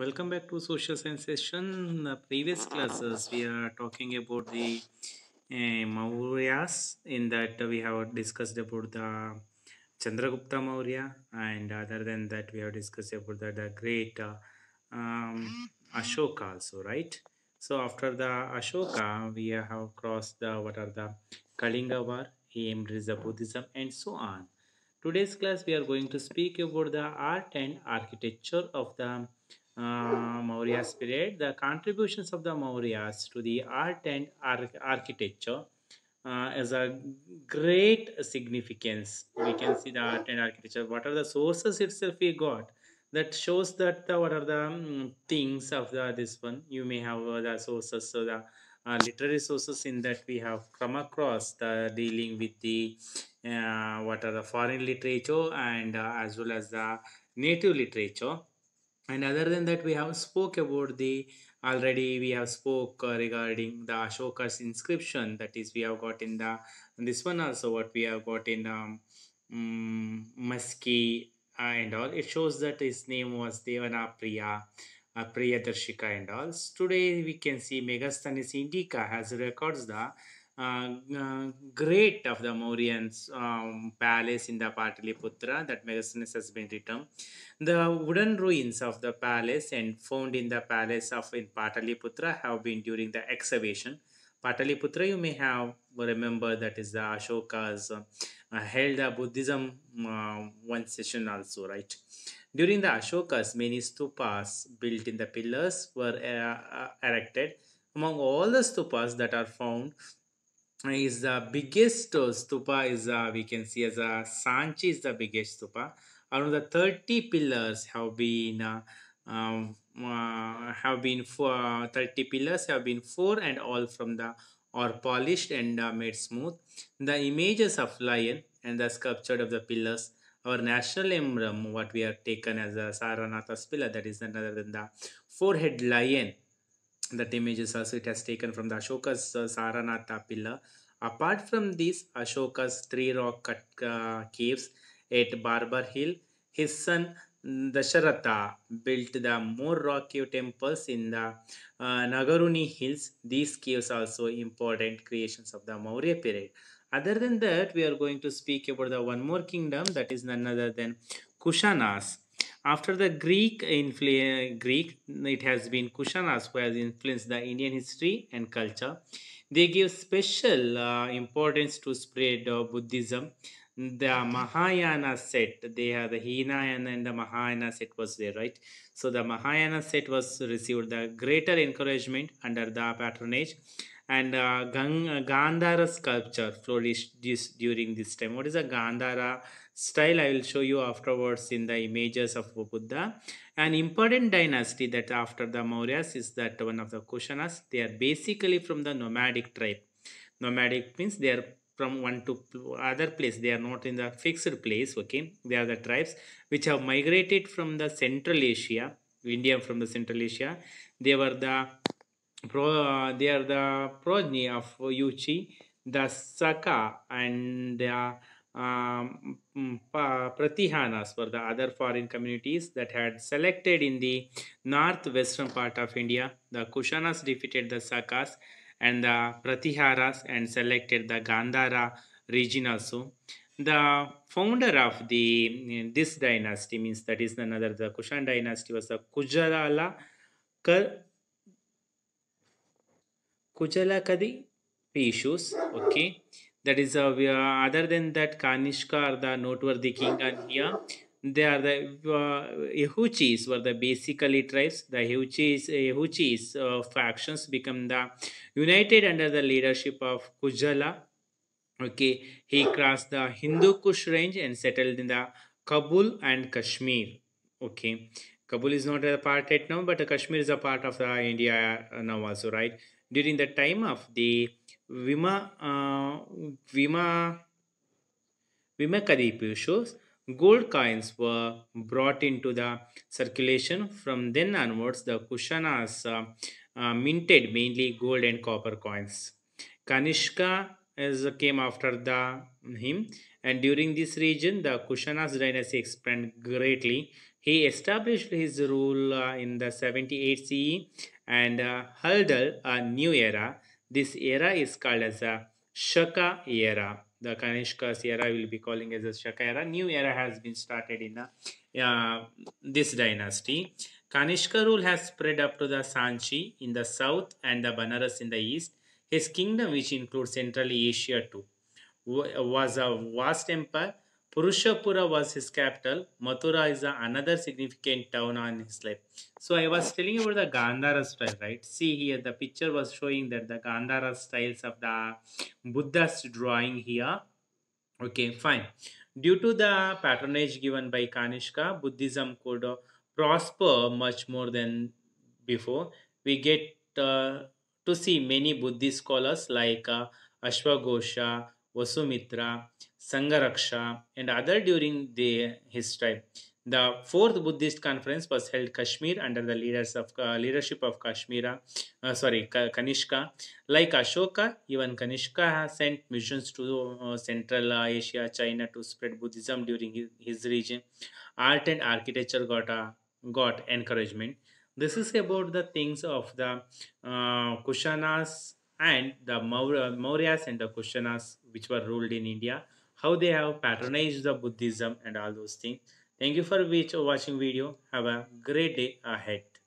Welcome back to social science session. The previous classes we are talking about the uh, eh, Mauryas. In that we have discussed about the Chandragupta Maurya, and other than that we have discussed about the, the great uh, um, Ashoka also, right? So after the Ashoka, we have crossed the what are the Kalinga War. He embraced the Buddhism and so on. Today's class we are going to speak about the art and architecture of the uh, Maurya spirit, the contributions of the Mauryas to the art and ar architecture uh, is a great significance. We can see the art and architecture. What are the sources itself we got? That shows that the, what are the um, things of the this one. You may have uh, the sources, so the uh, literary sources in that we have come across the dealing with the uh, what are the foreign literature and uh, as well as the native literature and other than that we have spoke about the already we have spoke uh, regarding the ashoka's inscription that is we have got in the this one also what we have got in um, um mm, musky and all it shows that his name was devana priya uh, priyadarshika and all today we can see megasthenes indica has records the uh, uh, great of the Mauryan's um, palace in the Pataliputra, that Megasthenes has been written. The wooden ruins of the palace and found in the palace of in Pataliputra have been during the excavation. Pataliputra, you may have remember that is the Ashoka's uh, held the Buddhism um, one session also, right? During the Ashoka's, many stupas built in the pillars were uh, uh, erected. Among all the stupas that are found, is the biggest stupa is uh, we can see as a uh, Sanchi is the biggest stupa. Around the 30 pillars have been uh, um, uh, have been four, uh, 30 pillars have been four and all from the or polished and uh, made smooth. The images of lion and the sculpture of the pillars our national emblem what we have taken as a Saranatha's pillar that is another than the forehead lion that images also it has taken from the Ashoka's uh, Saranatha pillar. Apart from these, Ashoka's three rock cut, uh, caves at Barbar Hill, his son mm, Dasharatha built the more rock cave temples in the uh, Nagaruni hills. These caves also important creations of the Maurya period. Other than that, we are going to speak about the one more kingdom that is none other than Kushanas. After the Greek influence, Greek, it has been Kushan as who has influenced the Indian history and culture. They gave special uh, importance to spread uh, Buddhism. The Mahayana set, they are the Hinayana and the Mahayana set was there, right? So the Mahayana set was received the greater encouragement under the patronage and uh, uh Gandhara sculpture flourished this, during this time. What is a Gandhara style? I will show you afterwards in the images of Buddha. An important dynasty that after the Mauryas is that one of the Kushanas. They are basically from the nomadic tribe. Nomadic means they are from one to other place. They are not in the fixed place. Okay, they are the tribes which have migrated from the Central Asia, India from the Central Asia. They were the Pro, they are the progeny of Yuchi, the Saka, and the um, mm, Pratihanas were the other foreign communities that had selected in the northwestern part of India. The Kushanas defeated the Sakas and the Pratiharas and selected the Gandhara region also. The founder of the mm, this dynasty means that is another the Kushan dynasty was the Kujarala Kujalakadi issues. Okay, that is uh, other than that Kanishka are the noteworthy king and here they are the uh, Yehuchis were the basically tribes. The Yehuchis, Yehuchis uh, uh, factions become the united under the leadership of Kujala. Okay, he crossed the Hindu Kush range and settled in the Kabul and Kashmir. Okay, Kabul is not a part right now, but Kashmir is a part of the India uh, now also, right? During the time of the Vima uh, Vima Vima Kadipu shows, gold coins were brought into the circulation. From then onwards, the Kushanas uh, uh, minted mainly gold and copper coins. Kanishka is, came after the him, and during this region, the Kushanas dynasty expanded greatly he established his rule uh, in the 78 CE and uh, a new era. This era is called as a Shaka era. The Kanishka's era will be calling as a Shaka era. New era has been started in the, uh, this dynasty. Kanishka rule has spread up to the Sanchi in the south and the Banaras in the east. His kingdom, which includes Central Asia too, was a vast empire Purushapura was his capital. Mathura is another significant town on his life. So I was telling you about the Gandhara style, right? See here, the picture was showing that the Gandhara styles of the Buddha's drawing here. Okay, fine. Due to the patronage given by Kanishka, Buddhism could prosper much more than before. We get uh, to see many Buddhist scholars like uh, Ashwagosha, Vasumitra, Sangaraksha, and other during the, his time. The fourth Buddhist conference was held Kashmir under the leaders of uh, leadership of Kashmira, uh, sorry, Kanishka. Like Ashoka, even Kanishka has sent missions to uh, Central Asia, China to spread Buddhism during his, his region. Art and architecture got a, uh, got encouragement. This is about the things of the uh, Kushanas and the Mauryas uh, and the Kushanas, which were ruled in India, how they have patronized the Buddhism and all those things. Thank you for watching video. Have a great day ahead.